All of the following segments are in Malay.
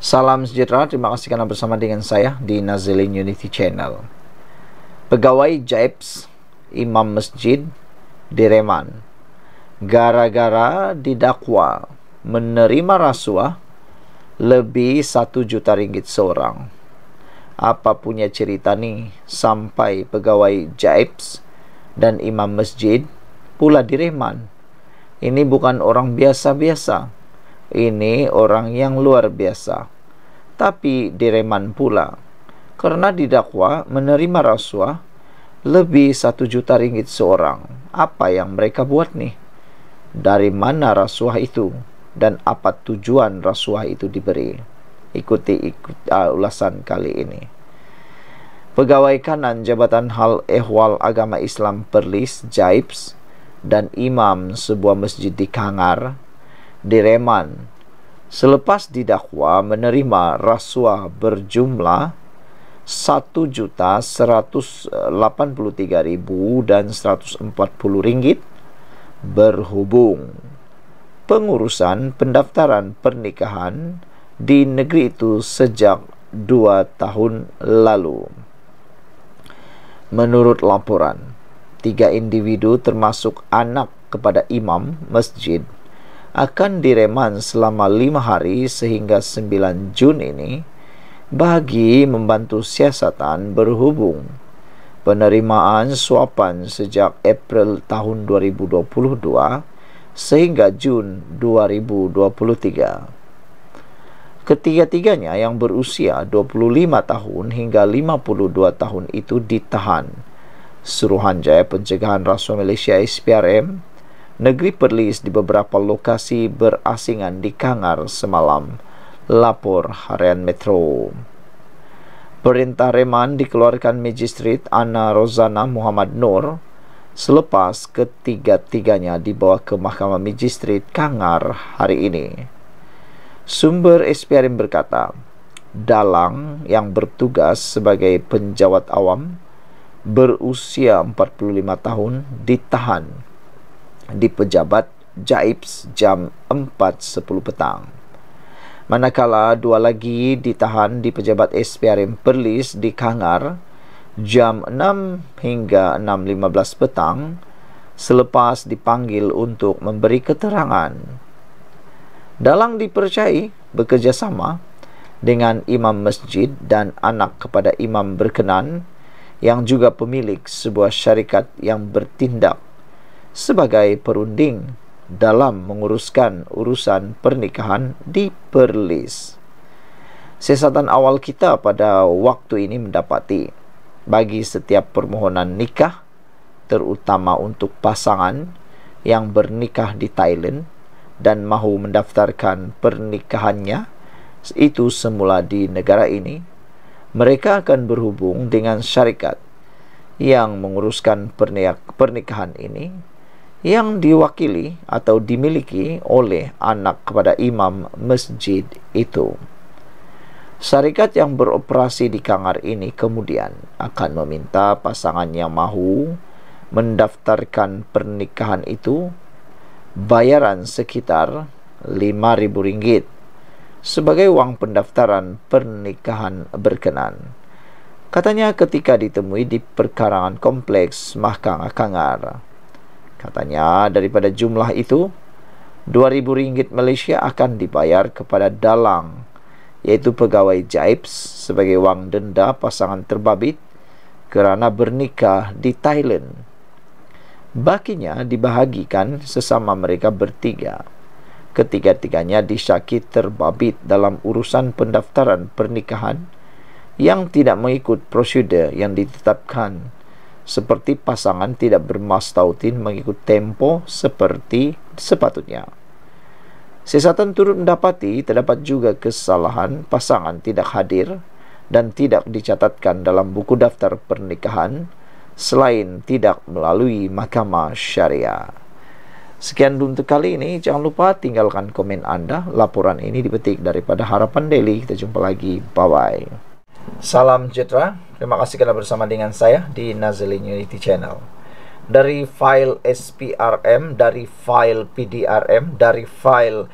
Salam sejahtera, terima kasih kerana bersama dengan saya di Nazilin Unity Channel. Pegawai Jaips, Imam Masjid, direman. Gara-gara didakwa menerima rasuah lebih 1 juta ringgit seorang. Apa punya cerita ni sampai pegawai Jaips dan Imam Masjid pula direman. Ini bukan orang biasa-biasa. biasa biasa ini orang yang luar biasa Tapi direman pula Karena didakwa menerima rasuah Lebih satu juta ringgit seorang Apa yang mereka buat nih? Dari mana rasuah itu? Dan apa tujuan rasuah itu diberi? Ikuti ikut, uh, ulasan kali ini Pegawai kanan Jabatan Hal Ehwal Agama Islam Perlis Jaibs dan imam sebuah masjid di Kangar direman. Selepas didakwa menerima rasuah berjumlah juta ribu dan 1,183,140 ringgit berhubung pengurusan pendaftaran pernikahan di negeri itu sejak dua tahun lalu. Menurut laporan, tiga individu termasuk anak kepada imam masjid akan direman selama lima hari sehingga 9 Jun ini bagi membantu siasatan berhubung penerimaan suapan sejak April tahun 2022 sehingga Jun 2023. Ketiga-tiganya yang berusia 25 tahun hingga 52 tahun itu ditahan. Suruhanjaya Pencegahan Rasuah Malaysia SPRM negeri Perlis di beberapa lokasi berasingan di Kangar semalam. Lapor Harian Metro. Perintah reman dikeluarkan Magistrate Ana Rozana Muhammad Nur selepas ketiga-tiganya dibawa ke Mahkamah Magistrate Kangar hari ini. Sumber SPRM berkata, Dalang yang bertugas sebagai penjawat awam berusia 45 tahun ditahan di pejabat Jaips jam 4.10 petang. Manakala dua lagi ditahan di pejabat SPRM Perlis di Kangar jam 6 hingga 6.15 petang selepas dipanggil untuk memberi keterangan. Dalang dipercayai bekerjasama dengan imam masjid dan anak kepada imam berkenan yang juga pemilik sebuah syarikat yang bertindak sebagai perunding dalam menguruskan urusan pernikahan di Perlis. Sesatan awal kita pada waktu ini mendapati bagi setiap permohonan nikah terutama untuk pasangan yang bernikah di Thailand dan mahu mendaftarkan pernikahannya itu semula di negara ini mereka akan berhubung dengan syarikat yang menguruskan pernikahan ini yang diwakili atau dimiliki oleh anak kepada imam masjid itu. Syarikat yang beroperasi di Kangar ini kemudian akan meminta pasangan yang mahu mendaftarkan pernikahan itu bayaran sekitar rm ringgit sebagai wang pendaftaran pernikahan berkenan. Katanya ketika ditemui di perkarangan kompleks Mahkamah Kangar. Katanya daripada jumlah itu rm ringgit Malaysia akan dibayar kepada dalang iaitu pegawai Jaips sebagai wang denda pasangan terbabit kerana bernikah di Thailand. Bakinya dibahagikan sesama mereka bertiga. Ketiga-tiganya disyaki terbabit dalam urusan pendaftaran pernikahan yang tidak mengikut prosedur yang ditetapkan. seperti pasangan tidak bermastautin mengikut tempo seperti sepatutnya. Sesatan turut mendapati terdapat juga kesalahan pasangan tidak hadir dan tidak dicatatkan dalam buku daftar pernikahan selain tidak melalui mahkamah syariah. Sekian dulu untuk kali ini. Jangan lupa tinggalkan komen Anda. Laporan ini dipetik daripada Harapan Daily. Kita jumpa lagi. Bye-bye. Salam sejahtera. Terima kasih karena bersama dengan saya di Nazlin Unity Channel. Dari file SPRM, dari file PDRM, dari file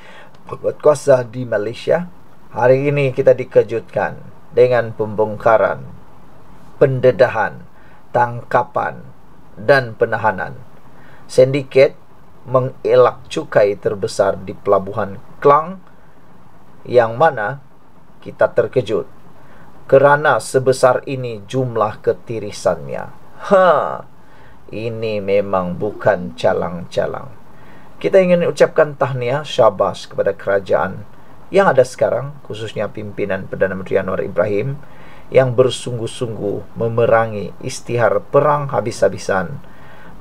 pengikut kuasa di Malaysia, hari ini kita dikejutkan dengan pembongkaran, pendedahan, tangkapan, dan penahanan. Sindiket mengelak cukai terbesar di pelabuhan Klang yang mana kita terkejut kerana sebesar ini jumlah ketirisannya. Ha, ini memang bukan calang-calang. Kita ingin ucapkan tahniah syabas kepada kerajaan yang ada sekarang, khususnya pimpinan Perdana Menteri Anwar Ibrahim yang bersungguh-sungguh memerangi istihar perang habis-habisan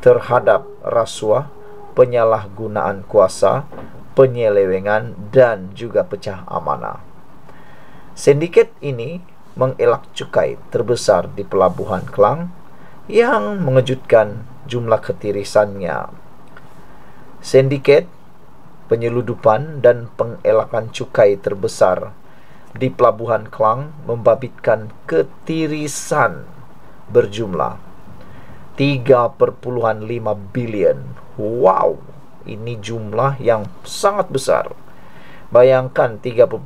terhadap rasuah, penyalahgunaan kuasa, penyelewengan dan juga pecah amanah. Sindiket ini mengelak cukai terbesar di pelabuhan Kelang yang mengejutkan jumlah ketirisannya. Sindiket penyeludupan dan pengelakan cukai terbesar di pelabuhan Kelang membabitkan ketirisan berjumlah 3.5 bilion. Wow, ini jumlah yang sangat besar. Bayangkan 3.5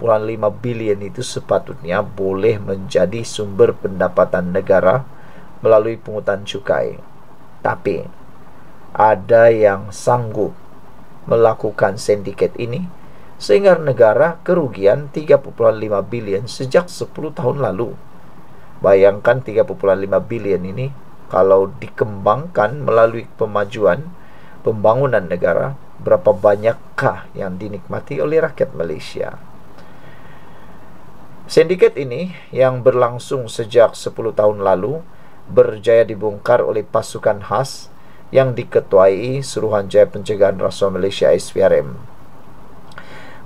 bilion itu sepatutnya boleh menjadi sumber pendapatan negara melalui pungutan cukai. Tapi ada yang sanggup melakukan sindiket ini sehingga negara kerugian 3.5 bilion sejak 10 tahun lalu. Bayangkan 3.5 bilion ini kalau dikembangkan melalui pemajuan pembangunan negara berapa banyakkah yang dinikmati oleh rakyat Malaysia. Sindiket ini yang berlangsung sejak 10 tahun lalu berjaya dibongkar oleh pasukan khas yang diketuai Suruhanjaya Pencegahan Rasuah Malaysia SPRM.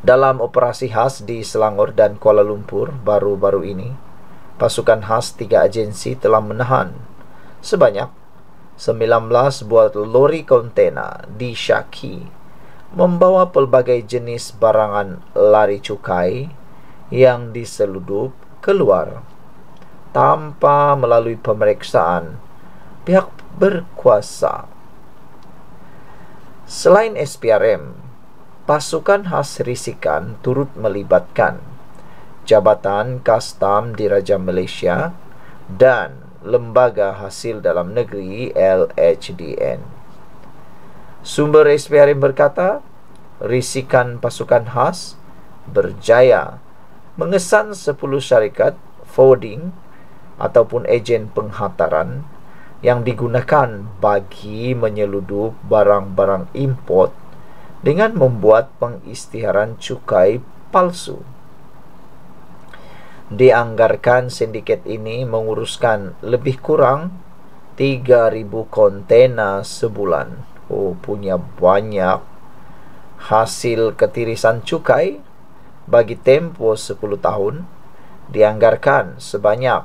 Dalam operasi khas di Selangor dan Kuala Lumpur baru-baru ini, pasukan khas tiga agensi telah menahan sebanyak 19 buah lori kontena di disyaki membawa pelbagai jenis barangan lari cukai yang diseludup keluar tanpa melalui pemeriksaan pihak berkuasa. Selain SPRM, pasukan khas risikan turut melibatkan Jabatan Kastam di Raja Malaysia dan Lembaga Hasil Dalam Negeri LHDN. Sumber SPRM berkata, risikan pasukan khas berjaya mengesan 10 syarikat forwarding ataupun ejen penghantaran yang digunakan bagi menyeludup barang-barang import dengan membuat pengistiharan cukai palsu. Dianggarkan sindiket ini menguruskan lebih kurang 3000 kontena sebulan oh punya banyak hasil ketirisan cukai bagi tempo 10 tahun dianggarkan sebanyak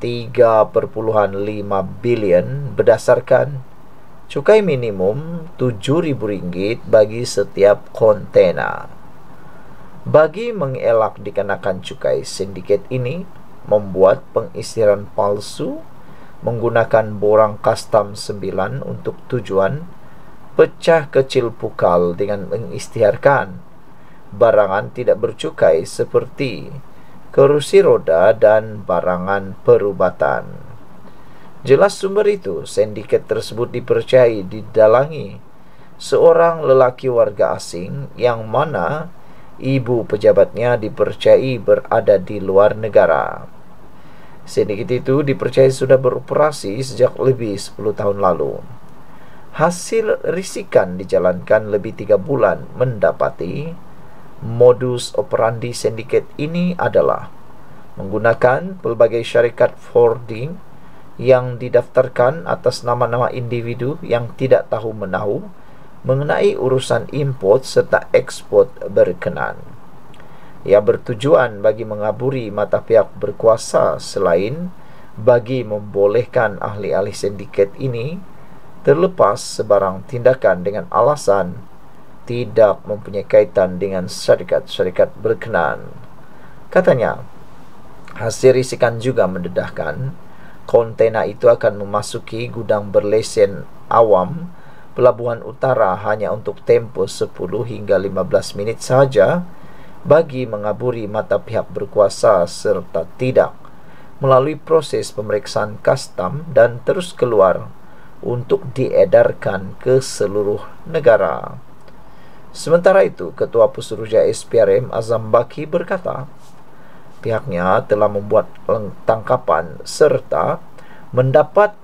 3.5 bilion berdasarkan cukai minimum RM7,000 bagi setiap kontena. Bagi mengelak dikenakan cukai sindiket ini, membuat pengisiran palsu menggunakan borang custom 9 untuk tujuan pecah kecil pukal dengan mengistiharkan barangan tidak bercukai seperti kerusi roda dan barangan perubatan. Jelas sumber itu, sindiket tersebut dipercayai didalangi seorang lelaki warga asing yang mana ibu pejabatnya dipercayai berada di luar negara. Sindiket itu dipercayai sudah beroperasi sejak lebih 10 tahun lalu hasil risikan dijalankan lebih 3 bulan mendapati modus operandi sindiket ini adalah menggunakan pelbagai syarikat forwarding yang didaftarkan atas nama-nama individu yang tidak tahu menahu mengenai urusan import serta ekspor berkenan. Ia bertujuan bagi mengaburi mata pihak berkuasa selain bagi membolehkan ahli-ahli sindiket ini terlepas sebarang tindakan dengan alasan tidak mempunyai kaitan dengan syarikat-syarikat berkenaan. Katanya, hasil risikan juga mendedahkan kontena itu akan memasuki gudang berlesen awam pelabuhan utara hanya untuk tempoh 10 hingga 15 minit saja bagi mengaburi mata pihak berkuasa serta tidak melalui proses pemeriksaan kastam dan terus keluar untuk diedarkan ke seluruh negara. Sementara itu, Ketua Pusruja SPRM Azam Baki berkata, pihaknya telah membuat tangkapan serta mendapat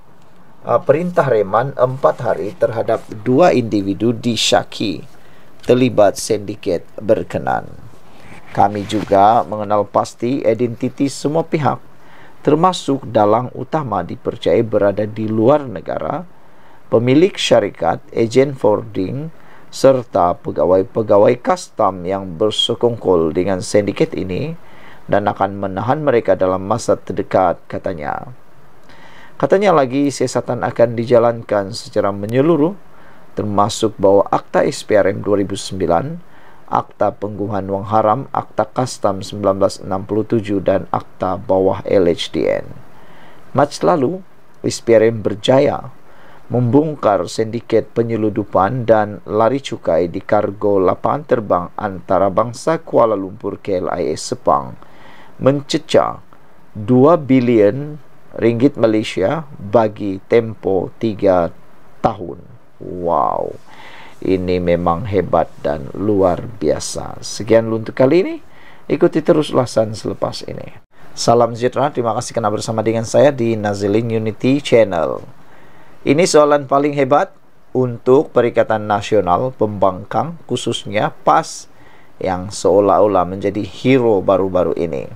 uh, perintah reman empat hari terhadap dua individu di Syaki terlibat sindiket berkenan. Kami juga mengenal pasti identiti semua pihak termasuk dalang utama dipercayai berada di luar negara, pemilik syarikat, ejen forwarding, serta pegawai-pegawai kastam yang bersekongkol dengan sindiket ini dan akan menahan mereka dalam masa terdekat, katanya. Katanya lagi, siasatan akan dijalankan secara menyeluruh, termasuk bawa Akta SPRM 2009 Akta Pengguhan Wang Haram, Akta Kastam 1967 dan Akta Bawah LHDN. Mac lalu, SPRM berjaya membongkar sindiket penyeludupan dan lari cukai di kargo lapangan terbang antara bangsa Kuala Lumpur KLIA Sepang mencecah 2 bilion ringgit Malaysia bagi tempo 3 tahun. Wow. ini memang hebat dan luar biasa. Sekian untuk kali ini. Ikuti terus ulasan selepas ini. Salam sejahtera, terima kasih karena bersama dengan saya di Nazilin Unity Channel. Ini soalan paling hebat untuk Perikatan Nasional Pembangkang khususnya PAS yang seolah-olah menjadi hero baru-baru ini.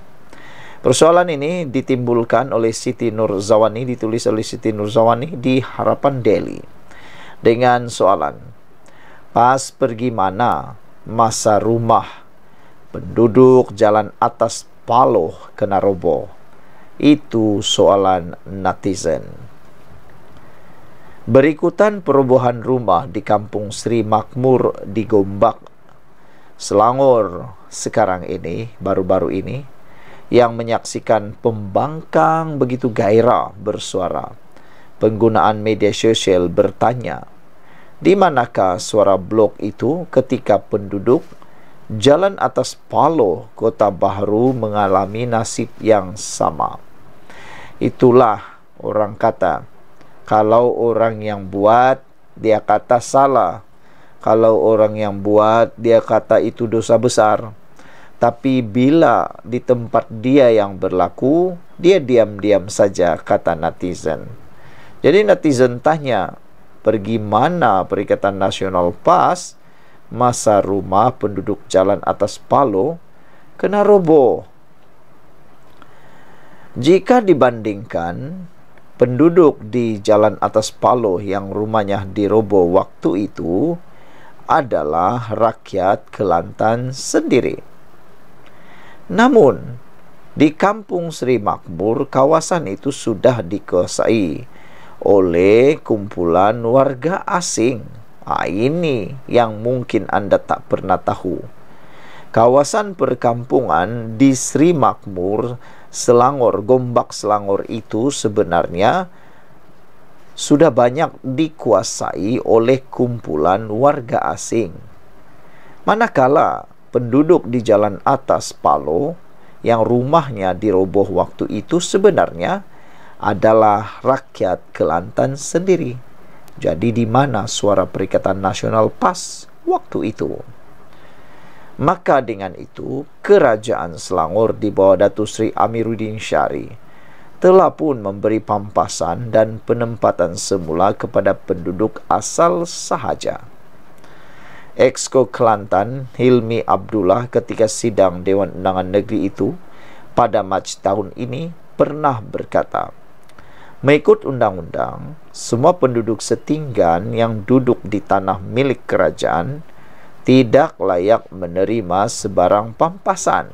Persoalan ini ditimbulkan oleh Siti Nurzawani, ditulis oleh Siti Nurzawani di Harapan Delhi dengan soalan Pas pergi mana masa rumah penduduk jalan atas paloh kena robo? Itu soalan netizen. Berikutan perubahan rumah di Kampung Sri Makmur di Gombak, Selangor sekarang ini, baru-baru ini, yang menyaksikan pembangkang begitu gairah bersuara. Penggunaan media sosial bertanya, di manakah suara blok itu ketika penduduk jalan atas palo kota Bahru mengalami nasib yang sama? Itulah orang kata, kalau orang yang buat, dia kata salah. Kalau orang yang buat, dia kata itu dosa besar. Tapi bila di tempat dia yang berlaku, dia diam-diam saja, kata netizen. Jadi netizen tanya, pergi mana Perikatan Nasional PAS masa rumah penduduk jalan atas palo kena robo? Jika dibandingkan penduduk di jalan atas palo yang rumahnya dirobo waktu itu adalah rakyat Kelantan sendiri. Namun, di kampung Sri Makmur, kawasan itu sudah dikuasai oleh kumpulan warga asing. Ah ini yang mungkin anda tak pernah tahu. Kawasan perkampungan di Sri Makmur, Selangor, Gombak Selangor itu sebenarnya sudah banyak dikuasai oleh kumpulan warga asing. Manakala penduduk di jalan atas Palo yang rumahnya diroboh waktu itu sebenarnya adalah rakyat Kelantan sendiri. Jadi di mana suara Perikatan Nasional PAS waktu itu? Maka dengan itu, Kerajaan Selangor di bawah Datu Sri Amiruddin Syari telah pun memberi pampasan dan penempatan semula kepada penduduk asal sahaja. Exco Kelantan Hilmi Abdullah ketika sidang Dewan Undangan Negeri itu pada Mac tahun ini pernah berkata, Mengikut undang-undang, semua penduduk setinggan yang duduk di tanah milik kerajaan tidak layak menerima sebarang pampasan.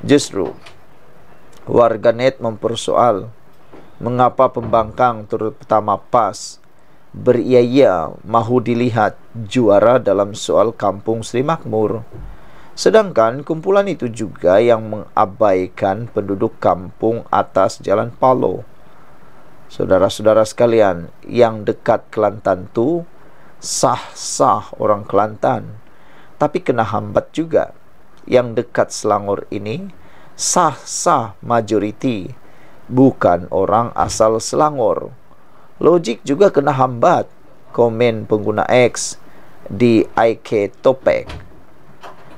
Justru, warganet mempersoal mengapa pembangkang terutama PAS beriaya mahu dilihat juara dalam soal kampung Sri Makmur. Sedangkan kumpulan itu juga yang mengabaikan penduduk kampung atas jalan Paloh. Saudara-saudara sekalian yang dekat Kelantan tu sah-sah orang Kelantan. Tapi kena hambat juga yang dekat Selangor ini sah-sah majoriti bukan orang asal Selangor. Logik juga kena hambat komen pengguna X di IK Topek.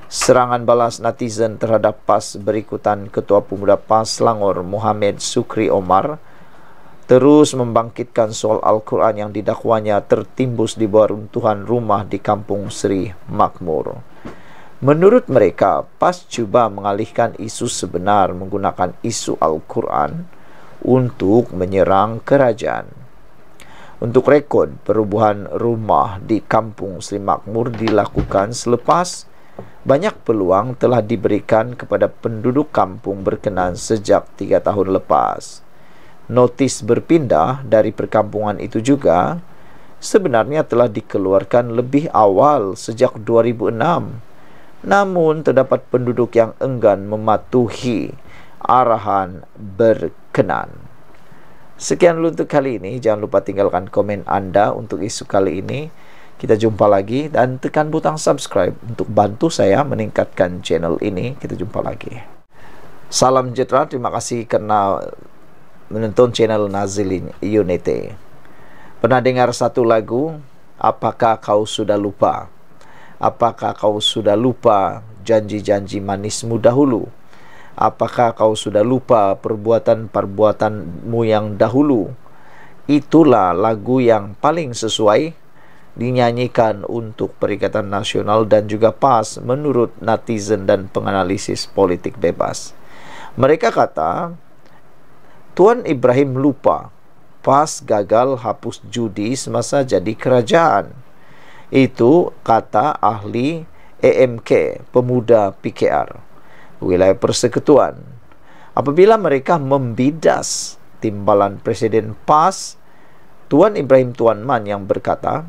Serangan balas netizen terhadap PAS berikutan Ketua Pemuda PAS Selangor Muhammad Sukri Omar terus membangkitkan soal Al-Quran yang didakwanya tertimbus di bawah runtuhan rumah di kampung Sri Makmur. Menurut mereka, PAS cuba mengalihkan isu sebenar menggunakan isu Al-Quran untuk menyerang kerajaan. Untuk rekod, perubahan rumah di kampung Sri Makmur dilakukan selepas banyak peluang telah diberikan kepada penduduk kampung berkenan sejak tiga tahun lepas. notis berpindah dari perkampungan itu juga sebenarnya telah dikeluarkan lebih awal sejak 2006. Namun terdapat penduduk yang enggan mematuhi arahan berkenan. Sekian dulu untuk kali ini. Jangan lupa tinggalkan komen Anda untuk isu kali ini. Kita jumpa lagi dan tekan butang subscribe untuk bantu saya meningkatkan channel ini. Kita jumpa lagi. Salam sejahtera, terima kasih karena menonton channel Nazilin Unity. Pernah dengar satu lagu? Apakah kau sudah lupa? Apakah kau sudah lupa janji-janji manismu dahulu? Apakah kau sudah lupa perbuatan-perbuatanmu yang dahulu? Itulah lagu yang paling sesuai dinyanyikan untuk Perikatan Nasional dan juga PAS menurut netizen dan penganalisis politik bebas. Mereka kata Tuan Ibrahim lupa pas gagal hapus judi semasa jadi kerajaan. Itu kata ahli EMK pemuda PKR, wilayah persekutuan. Apabila mereka membidas timbalan Presiden PAS, Tuan Ibrahim Tuan Man yang berkata,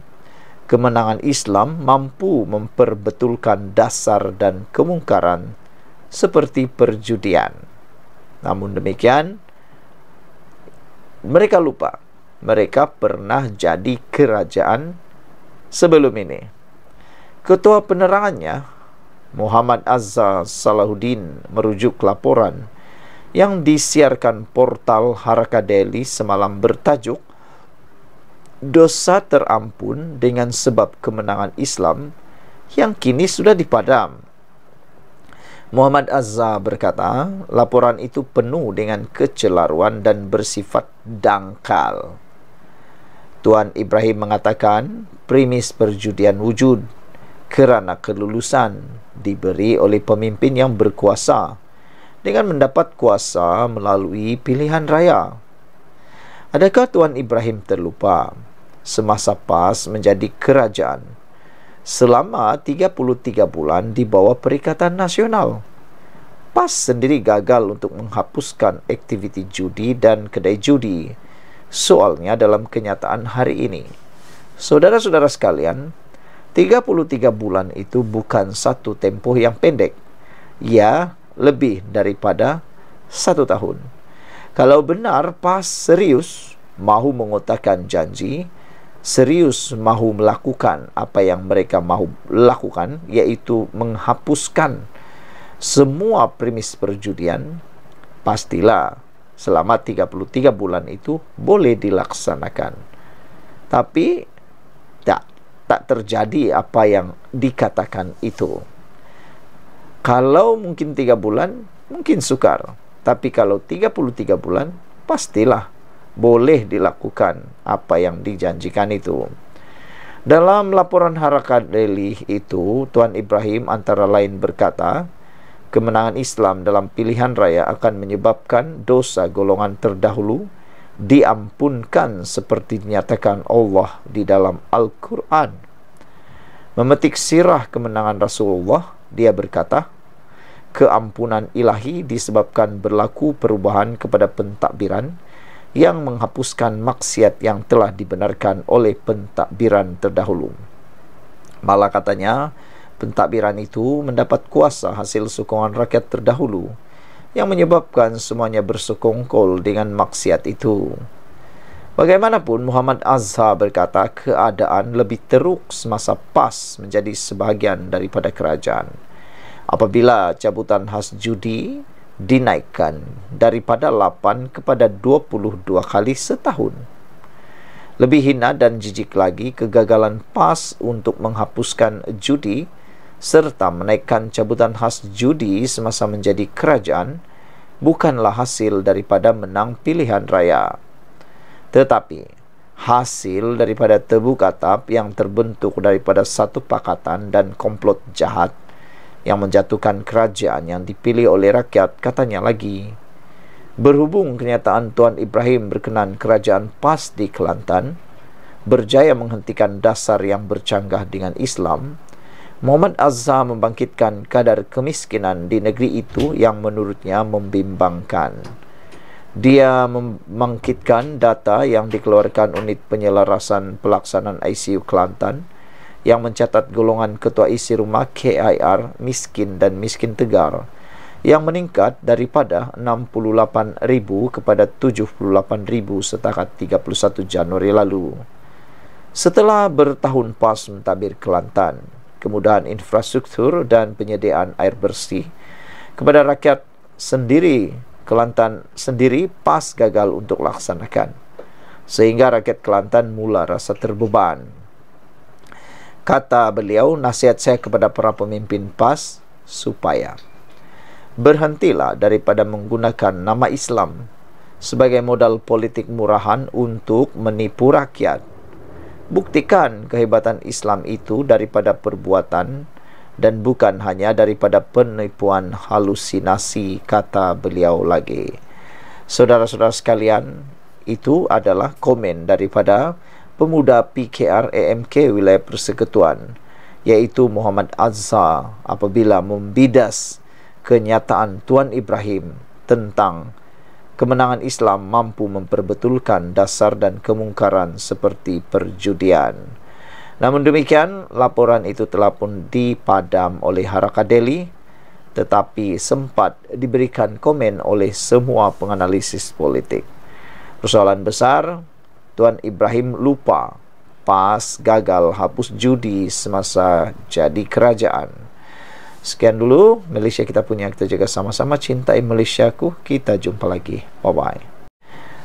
kemenangan Islam mampu memperbetulkan dasar dan kemungkaran seperti perjudian. Namun demikian, mereka lupa mereka pernah jadi kerajaan sebelum ini. Ketua penerangannya, Muhammad Azza Salahuddin merujuk laporan yang disiarkan portal Haraka Daily semalam bertajuk Dosa terampun dengan sebab kemenangan Islam yang kini sudah dipadam. Muhammad Azza berkata, laporan itu penuh dengan kecelaruan dan bersifat dangkal. Tuan Ibrahim mengatakan, premis perjudian wujud kerana kelulusan diberi oleh pemimpin yang berkuasa dengan mendapat kuasa melalui pilihan raya. Adakah Tuan Ibrahim terlupa semasa PAS menjadi kerajaan selama 33 bulan di bawah Perikatan Nasional. PAS sendiri gagal untuk menghapuskan aktiviti judi dan kedai judi. Soalnya dalam kenyataan hari ini. Saudara-saudara sekalian, 33 bulan itu bukan satu tempoh yang pendek. Ya, lebih daripada satu tahun. Kalau benar PAS serius mahu mengotakkan janji, serius mahu melakukan apa yang mereka mahu lakukan yaitu menghapuskan semua premis perjudian pastilah selama 33 bulan itu boleh dilaksanakan tapi tak tak terjadi apa yang dikatakan itu kalau mungkin 3 bulan mungkin sukar tapi kalau 33 bulan pastilah boleh dilakukan apa yang dijanjikan itu. Dalam laporan harakat Delhi itu, Tuan Ibrahim antara lain berkata, kemenangan Islam dalam pilihan raya akan menyebabkan dosa golongan terdahulu diampunkan seperti dinyatakan Allah di dalam Al-Quran. Memetik sirah kemenangan Rasulullah, dia berkata, keampunan ilahi disebabkan berlaku perubahan kepada pentadbiran yang menghapuskan maksiat yang telah dibenarkan oleh pentadbiran terdahulu. Malah katanya, pentadbiran itu mendapat kuasa hasil sokongan rakyat terdahulu yang menyebabkan semuanya bersekongkol dengan maksiat itu. Bagaimanapun Muhammad Azza berkata keadaan lebih teruk semasa PAS menjadi sebahagian daripada kerajaan. Apabila cabutan khas judi dinaikkan daripada 8 kepada 22 kali setahun. Lebih hina dan jijik lagi kegagalan PAS untuk menghapuskan judi serta menaikkan cabutan khas judi semasa menjadi kerajaan bukanlah hasil daripada menang pilihan raya. Tetapi hasil daripada tebu katap yang terbentuk daripada satu pakatan dan komplot jahat yang menjatuhkan kerajaan yang dipilih oleh rakyat katanya lagi berhubung kenyataan tuan Ibrahim berkenan kerajaan PAS di Kelantan berjaya menghentikan dasar yang bercanggah dengan Islam Muhammad Azza membangkitkan kadar kemiskinan di negeri itu yang menurutnya membimbangkan dia membangkitkan data yang dikeluarkan unit penyelarasan pelaksanaan ICU Kelantan yang mencatat golongan ketua isi rumah KIR miskin dan miskin tegar yang meningkat daripada 68,000 kepada 78,000 setakat 31 Januari lalu. Setelah bertahun pas mentabir Kelantan, kemudahan infrastruktur dan penyediaan air bersih kepada rakyat sendiri Kelantan sendiri pas gagal untuk laksanakan sehingga rakyat Kelantan mula rasa terbeban kata beliau nasihat saya kepada para pemimpin PAS supaya berhentilah daripada menggunakan nama Islam sebagai modal politik murahan untuk menipu rakyat. Buktikan kehebatan Islam itu daripada perbuatan dan bukan hanya daripada penipuan halusinasi kata beliau lagi. Saudara-saudara sekalian, itu adalah komen daripada pemuda PKR AMK Wilayah Persekutuan iaitu Muhammad Azza apabila membidas kenyataan Tuan Ibrahim tentang kemenangan Islam mampu memperbetulkan dasar dan kemungkaran seperti perjudian. Namun demikian, laporan itu telah pun dipadam oleh Harakat Delhi tetapi sempat diberikan komen oleh semua penganalisis politik. Persoalan besar Tuan Ibrahim lupa pas gagal hapus judi semasa jadi kerajaan. Sekian dulu Malaysia kita punya kita jaga sama-sama cintai Malaysia ku kita jumpa lagi bye bye.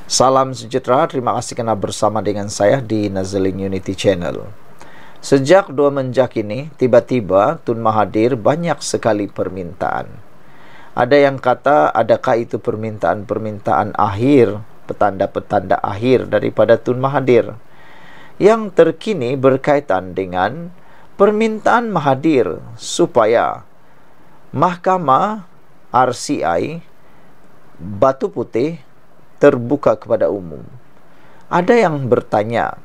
Salam sejahtera terima kasih kerana bersama dengan saya di Nazeling Unity Channel. Sejak dua menjak ini tiba-tiba Tun Mahathir banyak sekali permintaan. Ada yang kata adakah itu permintaan-permintaan akhir petanda-petanda akhir daripada Tun Mahathir yang terkini berkaitan dengan permintaan Mahathir supaya Mahkamah RCI Batu Putih terbuka kepada umum. Ada yang bertanya,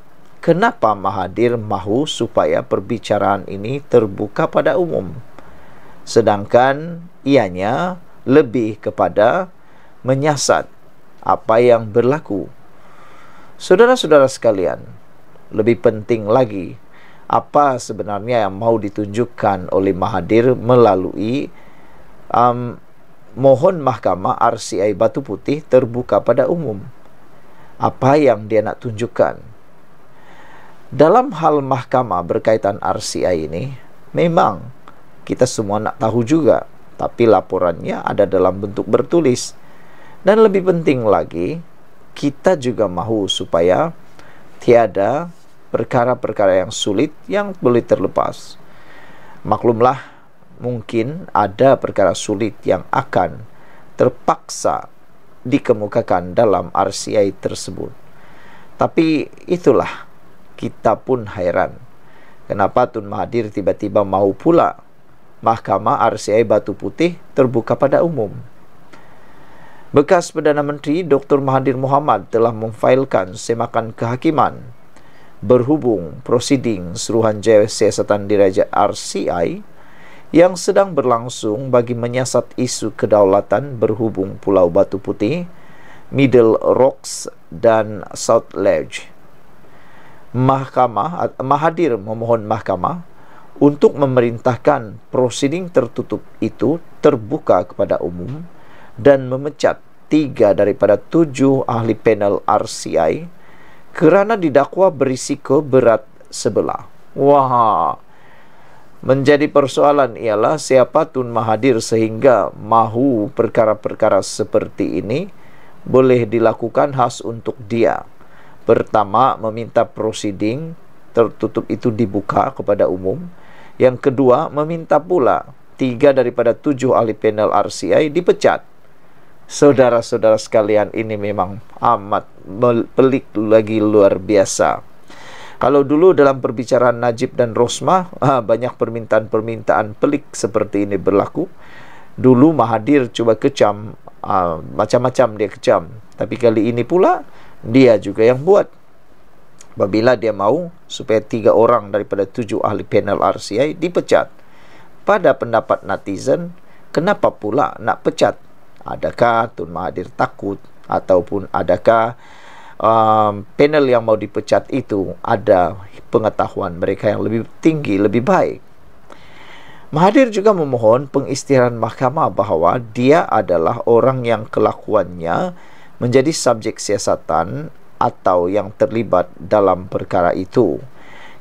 kenapa Mahathir mahu supaya perbicaraan ini terbuka pada umum? Sedangkan ianya lebih kepada menyasat apa yang berlaku. Saudara-saudara sekalian, lebih penting lagi apa sebenarnya yang mau ditunjukkan oleh Mahadir melalui um, mohon mahkamah RCI Batu Putih terbuka pada umum. Apa yang dia nak tunjukkan? Dalam hal mahkamah berkaitan RCI ini, memang kita semua nak tahu juga, tapi laporannya ada dalam bentuk bertulis. Dan lebih penting lagi, kita juga mahu supaya tiada perkara-perkara yang sulit yang boleh terlepas. Maklumlah, mungkin ada perkara sulit yang akan terpaksa dikemukakan dalam RCI tersebut. Tapi itulah kita pun hairan. Kenapa Tun Mahathir tiba-tiba mau pula Mahkamah RCI Batu Putih terbuka pada umum? Bekas Perdana Menteri Dr. Mahathir Mohamad telah memfailkan semakan kehakiman berhubung prosiding Suruhanjaya Siasatan Diraja RCI yang sedang berlangsung bagi menyiasat isu kedaulatan berhubung Pulau Batu Putih, Middle Rocks dan South Ledge. Mahkamah Mahadir memohon mahkamah untuk memerintahkan prosiding tertutup itu terbuka kepada umum dan memecat tiga daripada tujuh ahli panel RCI kerana didakwa berisiko berat sebelah. Wah, menjadi persoalan ialah siapa Tun Mahathir sehingga mahu perkara-perkara seperti ini boleh dilakukan khas untuk dia. Pertama, meminta prosiding tertutup itu dibuka kepada umum. Yang kedua, meminta pula tiga daripada tujuh ahli panel RCI dipecat saudara-saudara sekalian ini memang amat pelik lagi luar biasa. Kalau dulu dalam perbicaraan Najib dan Rosma ah, banyak permintaan-permintaan pelik seperti ini berlaku. Dulu Mahadir cuba kecam ah, macam-macam dia kecam, tapi kali ini pula dia juga yang buat. Bila dia mau supaya tiga orang daripada tujuh ahli panel RCI dipecat. Pada pendapat netizen, kenapa pula nak pecat adakah Tun Mahathir takut ataupun adakah um, panel yang mau dipecat itu ada pengetahuan mereka yang lebih tinggi lebih baik Mahathir juga memohon pengistiharan mahkamah bahawa dia adalah orang yang kelakuannya menjadi subjek siasatan atau yang terlibat dalam perkara itu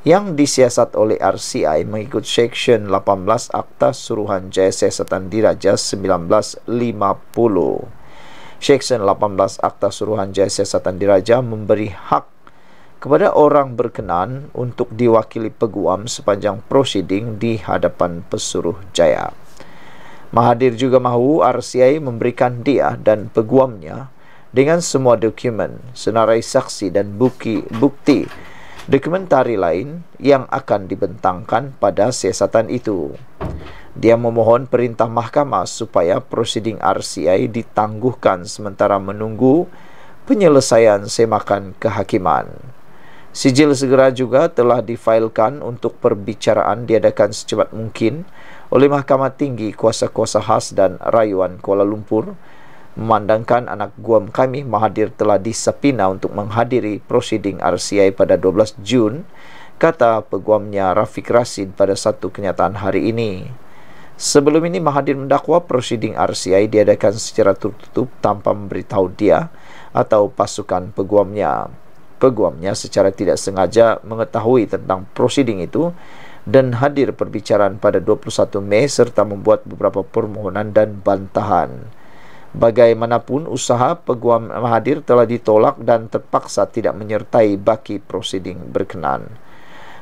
yang disiasat oleh RCI mengikut Section 18 Akta Suruhan JSS Setan Diraja 1950. Seksyen 18 Akta Suruhan Jaya Siasatan Diraja memberi hak kepada orang berkenan untuk diwakili peguam sepanjang prosiding di hadapan pesuruh jaya. Mahathir juga mahu RCI memberikan dia dan peguamnya dengan semua dokumen, senarai saksi dan bukti, bukti dokumentari lain yang akan dibentangkan pada siasatan itu. Dia memohon perintah mahkamah supaya prosiding RCI ditangguhkan sementara menunggu penyelesaian semakan kehakiman. Sijil segera juga telah difailkan untuk perbicaraan diadakan secepat mungkin oleh Mahkamah Tinggi Kuasa-Kuasa Khas dan Rayuan Kuala Lumpur memandangkan anak guam kami Mahathir telah disepina untuk menghadiri prosiding RCI pada 12 Jun, kata peguamnya Rafiq Rasid pada satu kenyataan hari ini. Sebelum ini Mahathir mendakwa prosiding RCI diadakan secara tertutup tanpa memberitahu dia atau pasukan peguamnya. Peguamnya secara tidak sengaja mengetahui tentang prosiding itu dan hadir perbicaraan pada 21 Mei serta membuat beberapa permohonan dan bantahan. Bagaimanapun usaha peguam Mahathir telah ditolak dan terpaksa tidak menyertai baki prosiding berkenaan.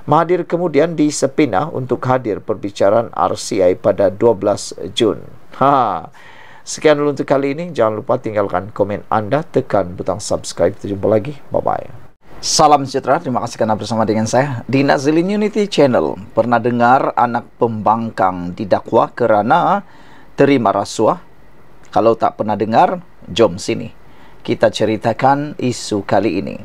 Mahathir kemudian disepina untuk hadir perbicaraan RCI pada 12 Jun. Ha, ha. Sekian dulu untuk kali ini. Jangan lupa tinggalkan komen anda. Tekan butang subscribe. Kita jumpa lagi. Bye-bye. Salam sejahtera. Terima kasih kerana bersama dengan saya. Di Nazilin Unity Channel, pernah dengar anak pembangkang didakwa kerana terima rasuah? Kalau tak pernah dengar, jom sini. Kita ceritakan isu kali ini.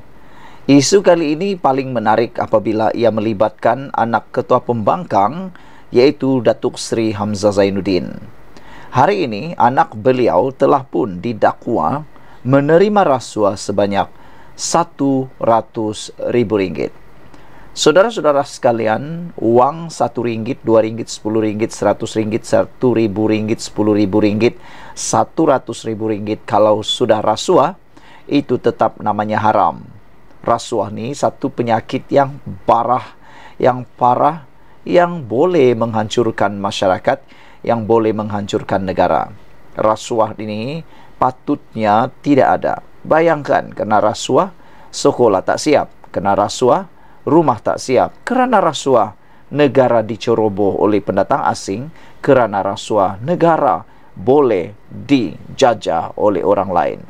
Isu kali ini paling menarik apabila ia melibatkan anak ketua pembangkang yaitu Datuk Seri Hamzah Zainuddin. Hari ini anak beliau telah pun didakwa menerima rasuah sebanyak 100 ribu ringgit. Saudara-saudara sekalian, uang satu ringgit, dua ringgit, sepuluh ringgit, seratus ringgit, satu ribu ringgit, sepuluh ribu ringgit, satu ratus ribu ringgit, kalau sudah rasuah, itu tetap namanya haram. Rasuah ni satu penyakit yang parah, yang parah, yang boleh menghancurkan masyarakat, yang boleh menghancurkan negara. Rasuah ini patutnya tidak ada. Bayangkan, kena rasuah, sekolah tak siap. Kena rasuah, rumah tak siap kerana rasuah negara diceroboh oleh pendatang asing kerana rasuah negara boleh dijajah oleh orang lain.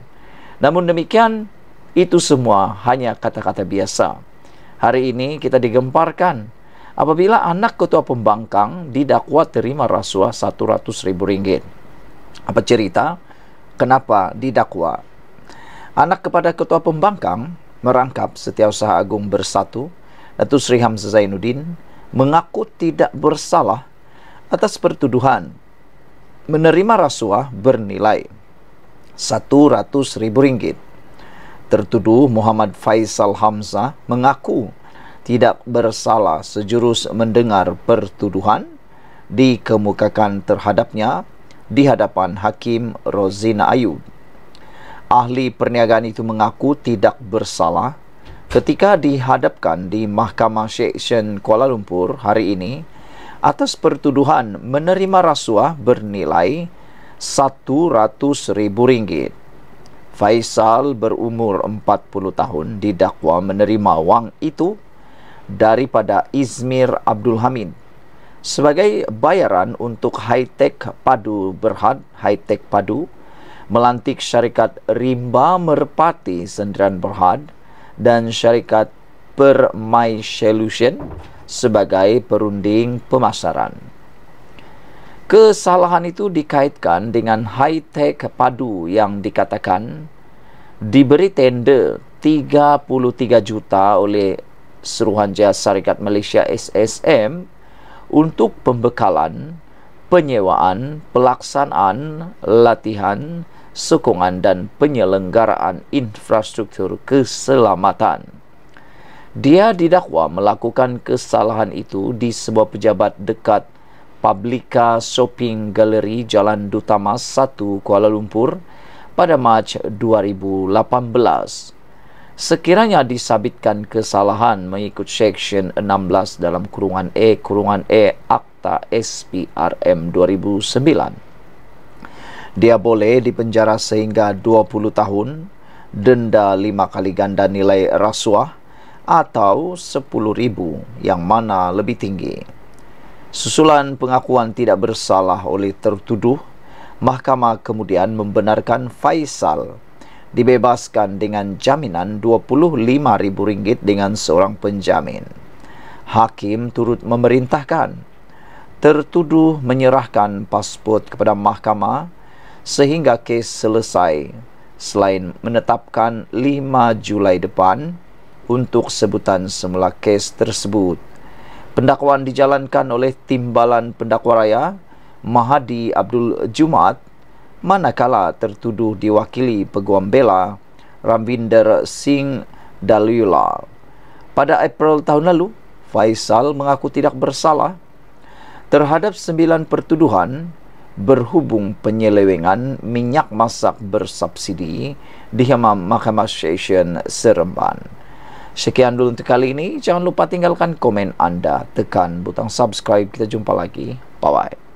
Namun demikian, itu semua hanya kata-kata biasa. Hari ini kita digemparkan apabila anak ketua pembangkang didakwa terima rasuah satu ratus ribu ringgit. Apa cerita? Kenapa didakwa? Anak kepada ketua pembangkang merangkap setiausaha agung bersatu Datuk Seri Hamzah Zainuddin mengaku tidak bersalah atas pertuduhan menerima rasuah bernilai rm ringgit. Tertuduh Muhammad Faisal Hamzah mengaku tidak bersalah sejurus mendengar pertuduhan dikemukakan terhadapnya di hadapan Hakim Rozina Ayub. Ahli perniagaan itu mengaku tidak bersalah ketika dihadapkan di Mahkamah Seksyen Kuala Lumpur hari ini atas pertuduhan menerima rasuah bernilai RM100,000. Faisal berumur 40 tahun didakwa menerima wang itu daripada Izmir Abdul Hamid sebagai bayaran untuk high-tech padu berhad, high-tech padu, melantik syarikat Rimba Merpati Sendirian Berhad dan syarikat Permai Solution sebagai perunding pemasaran. Kesalahan itu dikaitkan dengan high-tech padu yang dikatakan diberi tender 33 juta oleh Seruhanjaya Syarikat Malaysia SSM untuk pembekalan, penyewaan, pelaksanaan, latihan, sokongan dan penyelenggaraan infrastruktur keselamatan. Dia didakwa melakukan kesalahan itu di sebuah pejabat dekat Publika Shopping Gallery Jalan Duta Mas 1 Kuala Lumpur pada Mac 2018. Sekiranya disabitkan kesalahan mengikut Seksyen 16 dalam kurungan E kurungan E Akta SPRM 2009 dia boleh dipenjara sehingga 20 tahun, denda 5 kali ganda nilai rasuah atau ribu, yang mana lebih tinggi. Susulan pengakuan tidak bersalah oleh tertuduh, mahkamah kemudian membenarkan Faisal dibebaskan dengan jaminan RM25,000 dengan seorang penjamin. Hakim turut memerintahkan tertuduh menyerahkan pasport kepada mahkamah sehingga kes selesai selain menetapkan 5 Julai depan untuk sebutan semula kes tersebut. Pendakwaan dijalankan oleh Timbalan Pendakwa Raya Mahadi Abdul Jumat manakala tertuduh diwakili peguam bela Ramvinder Singh Daluyula. Pada April tahun lalu, Faisal mengaku tidak bersalah terhadap sembilan pertuduhan berhubung penyelewengan minyak masak bersubsidi di Hemam Mahkamah Station Seremban. Sekian dulu untuk kali ini. Jangan lupa tinggalkan komen anda. Tekan butang subscribe. Kita jumpa lagi. Bye-bye.